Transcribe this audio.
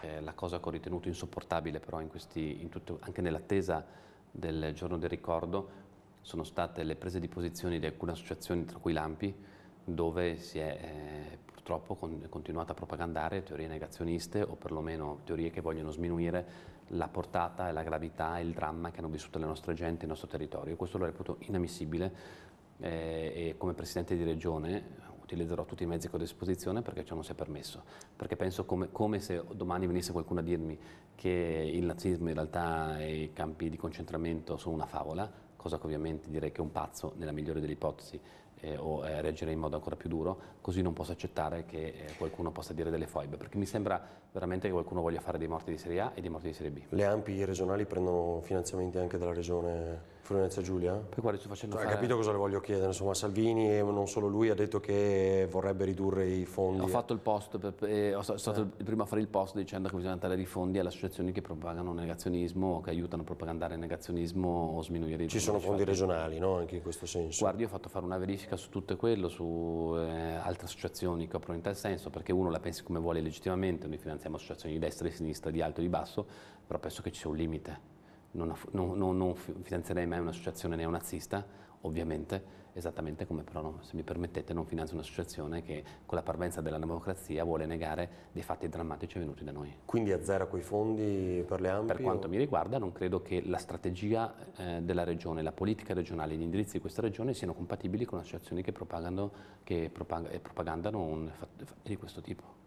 Eh, la cosa che ho ritenuto insopportabile però in questi, in tutto, anche nell'attesa del giorno del ricordo sono state le prese di posizione di alcune associazioni, tra cui l'AMPI, dove si è eh, purtroppo con, continuata a propagandare teorie negazioniste o perlomeno teorie che vogliono sminuire la portata e la gravità e il dramma che hanno vissuto le nostre gente, e il nostro territorio. Questo lo reputo inammissibile eh, e come Presidente di Regione utilizzerò tutti i mezzi che ho a disposizione perché ciò non si è permesso, perché penso come, come se domani venisse qualcuno a dirmi che il nazismo in realtà e i campi di concentramento sono una favola, cosa che ovviamente direi che un pazzo, nella migliore delle ipotesi, eh, o eh, reagire in modo ancora più duro, così non posso accettare che eh, qualcuno possa dire delle foibe, perché mi sembra veramente che qualcuno voglia fare dei morti di Serie A e dei morti di Serie B. Le AMPI regionali prendono finanziamenti anche dalla regione Florenza Giulia? Per guarda, sto facendo cioè, fare... Hai capito cosa le voglio chiedere, insomma Salvini e non solo lui ha detto che vorrebbe ridurre i fondi. Ho fatto il post, per, eh, sono stato il primo a fare il post dicendo che bisogna dare i fondi alle associazioni che propagano negazionismo, o che aiutano a propagandare negazionismo o sminuire i fondi. Ci sono fondi fatti. regionali, no? Anche in questo senso. Guardi, ho fatto fare una verifica ricerca su tutto quello, su eh, altre associazioni che operano in tal senso, perché uno la pensi come vuole legittimamente, noi finanziamo associazioni di destra e di sinistra, di alto e di basso, però penso che ci sia un limite non, non, non, non finanzierei mai un'associazione neonazista, ovviamente, esattamente come però, se mi permettete, non finanzio un'associazione che con la parvenza della democrazia vuole negare dei fatti drammatici avvenuti da noi. Quindi a zero quei fondi per le AMPI? Per quanto o... mi riguarda non credo che la strategia eh, della regione, la politica regionale, gli indirizzi di questa regione siano compatibili con associazioni che, propagano, che propag propagandano un fatto di questo tipo.